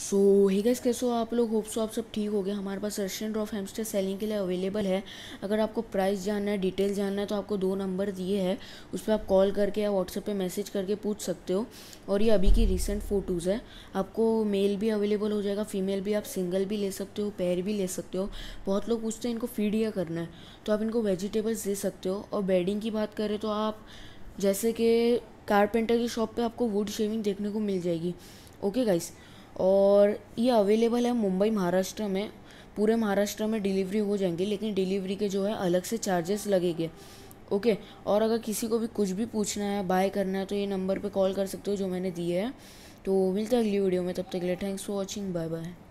सो ही gas कैसे हो आप लोग होप सो आप सब ठीक हो गए हमारे पास रशियन ड्रॉफ हेमस्टर सेलिंग के लिए अवेलेबल है अगर आपको प्राइस जानना है डिटेल जानना है तो आपको दो नंबर दिए हैं उस पर आप कॉल करके या व्हाट्सएप पे मैसेज करके पूछ सकते हो और ये अभी की रिसेंट फ़ोटोज़ है आपको मेल भी अवेलेबल हो जाएगा फीमेल भी आप सिंगल भी ले सकते हो पैर भी ले सकते हो बहुत लोग पूछते हैं इनको फीड या करना है तो आप इनको वेजिटेबल्स दे सकते हो और बेडिंग की बात करें तो आप जैसे कि कारपेंटर की शॉप पर आपको वुड शेविंग देखने को मिल जाएगी ओके गाइस और ये अवेलेबल है मुंबई महाराष्ट्र में पूरे महाराष्ट्र में डिलीवरी हो जाएंगी लेकिन डिलीवरी के जो है अलग से चार्जेस लगेंगे ओके और अगर किसी को भी कुछ भी पूछना है बाय करना है तो ये नंबर पे कॉल कर सकते हो जो मैंने दिए हैं तो मिलते हैं अगली वीडियो में तब तक के लिए thanks for watching bye bye